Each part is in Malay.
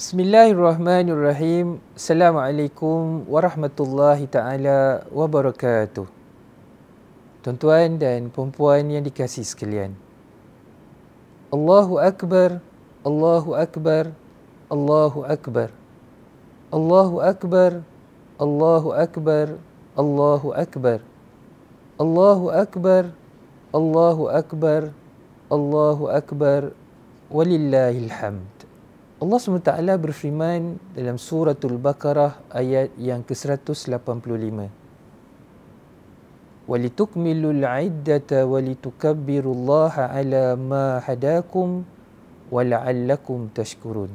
Bismillahirrahmanirrahim. Assalamualaikum warahmatullahi taala wabarakatuh. Tuan-tuan dan puan-puan yang dikasihi sekalian. Allahu akbar, Allahu akbar, Allahu akbar. Allahu akbar, Allahu akbar, Allahu akbar. Allahu akbar, Allahu akbar, Allahu akbar. Walillahilhamd. Allah SWT berfirman dalam surah Al-Baqarah ayat yang ke-185. وَلِتُكْمِلُوا الْعِدَّةَ وَلِتُكَبِّرُوا اللَّهَ عَلَى مَا هَدَاكُمْ وَلَعَلَّكُمْ تَشْكُرُونَ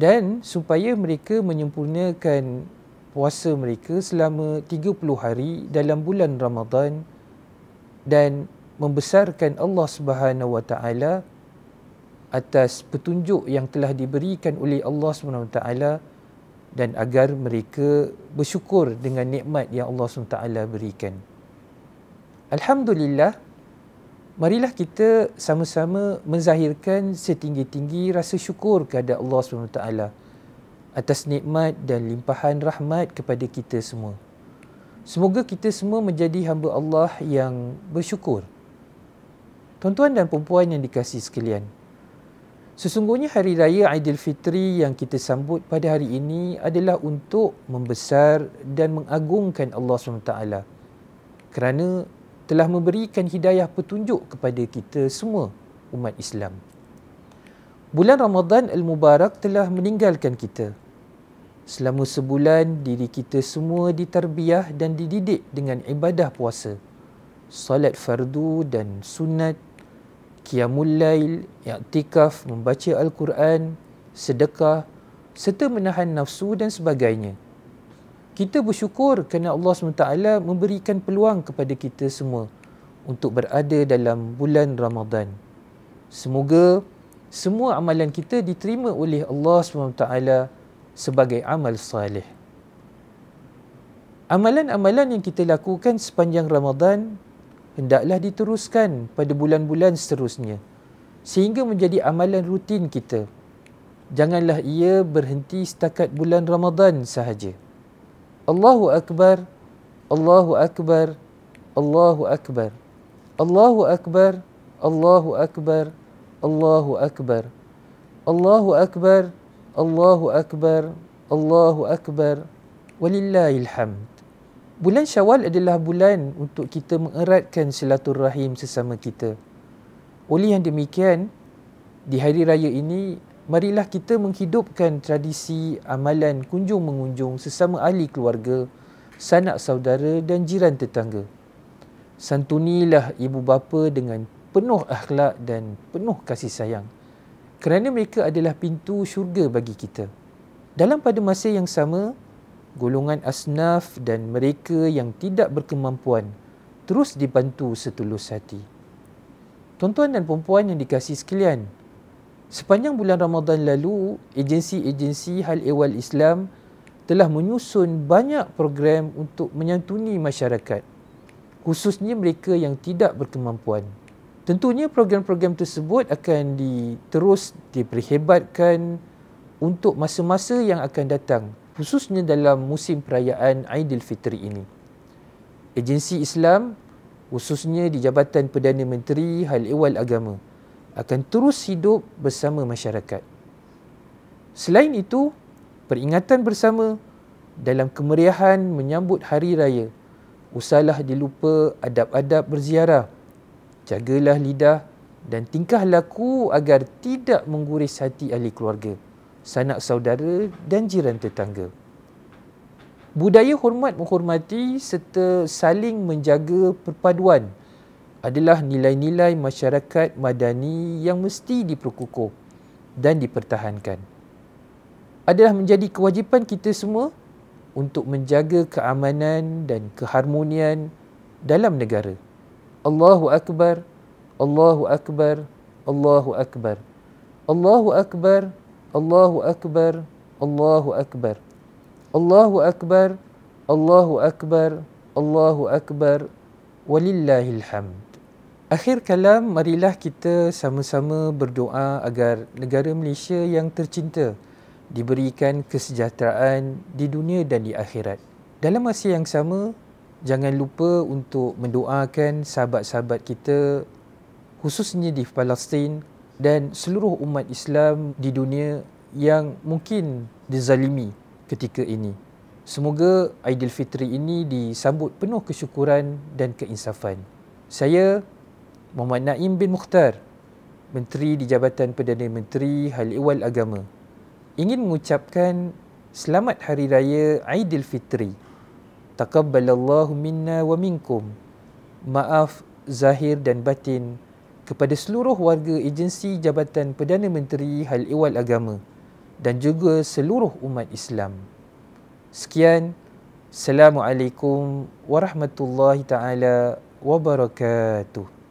Dan supaya mereka menyempurnakan puasa mereka selama 30 hari dalam bulan Ramadan dan membesarkan Allah Subhanahu Wa Taala atas petunjuk yang telah diberikan oleh Allah SWT dan agar mereka bersyukur dengan nikmat yang Allah SWT berikan. Alhamdulillah, marilah kita sama-sama menzahirkan setinggi-tinggi rasa syukur kepada Allah SWT atas nikmat dan limpahan rahmat kepada kita semua. Semoga kita semua menjadi hamba Allah yang bersyukur. Tuan-tuan dan perempuan yang dikasih sekalian, Sesungguhnya hari raya Aidilfitri yang kita sambut pada hari ini adalah untuk membesar dan mengagungkan Allah SWT kerana telah memberikan hidayah petunjuk kepada kita semua umat Islam. Bulan Ramadhan Al-Mubarak telah meninggalkan kita. Selama sebulan, diri kita semua diterbiah dan dididik dengan ibadah puasa, salat fardu dan sunat qiyamul lail, i'tikaf, membaca al-Quran, sedekah serta menahan nafsu dan sebagainya. Kita bersyukur kerana Allah SWT memberikan peluang kepada kita semua untuk berada dalam bulan Ramadan. Semoga semua amalan kita diterima oleh Allah SWT sebagai amal salih. Amalan-amalan yang kita lakukan sepanjang Ramadan hendaklah diteruskan pada bulan-bulan seterusnya sehingga menjadi amalan rutin kita. Janganlah ia berhenti setakat bulan Ramadan sahaja. Allahu akbar. Allahu akbar. Allahu akbar. Allahu akbar. Allahu akbar. Allahu akbar. Allahu akbar. Allahu akbar. Allahu akbar. Walillahilhamd bulan syawal adalah bulan untuk kita mengeratkan silaturahim sesama kita. Oleh yang demikian, di hari raya ini, marilah kita menghidupkan tradisi amalan kunjung-mengunjung sesama ahli keluarga, sanak saudara dan jiran tetangga. Santunilah ibu bapa dengan penuh akhlak dan penuh kasih sayang. Kerana mereka adalah pintu syurga bagi kita. Dalam pada masa yang sama, golongan asnaf dan mereka yang tidak berkemampuan terus dibantu setulus hati. Tuan-tuan dan puan-puan yang dikasih sekalian, sepanjang bulan Ramadan lalu, agensi-agensi Hal Ehwal Islam telah menyusun banyak program untuk menyantuni masyarakat, khususnya mereka yang tidak berkemampuan. Tentunya program-program tersebut akan diterus diperhebatkan untuk masa-masa yang akan datang – khususnya dalam musim perayaan Aidilfitri ini. Agensi Islam khususnya di Jabatan Perdana Menteri Hal Ehwal Agama akan terus hidup bersama masyarakat. Selain itu, peringatan bersama dalam kemeriahan menyambut hari raya usahlah dilupa adab-adab berziarah. Jagalah lidah dan tingkah laku agar tidak mengguris hati ahli keluarga sanak saudara dan jiran tetangga. Budaya hormat menghormati serta saling menjaga perpaduan adalah nilai-nilai masyarakat madani yang mesti diperkukuh dan dipertahankan. Adalah menjadi kewajipan kita semua untuk menjaga keamanan dan keharmonian dalam negara. Allahu akbar. Allahu akbar. Allahu akbar. Allahu akbar. Allahu akbar. Allahu Akbar, Allahu Akbar, Allahu Akbar, Allahu Akbar, Allahu Akbar, ولله الحمد Akhir kalam, marilah kita sama-sama berdoa agar negara Malaysia yang tercinta diberikan kesejahteraan di dunia dan di akhirat. Dalam masa yang sama, jangan lupa untuk mendoakan sahabat-sahabat kita khususnya di Palestin dan seluruh umat Islam di dunia yang mungkin dizalimi ketika ini. Semoga Aidilfitri ini disambut penuh kesyukuran dan keinsafan. Saya Muhammad Naim bin Mukhtar, Menteri di Jabatan Perdana Menteri Hal Ehwal Agama, ingin mengucapkan selamat hari raya Aidilfitri. Taqabbalallahu minna wa minkum. Maaf zahir dan batin kepada seluruh warga agensi Jabatan Perdana Menteri Hal Ehwal Agama dan juga seluruh umat Islam. Sekian. Assalamualaikum warahmatullahi taala wabarakatuh.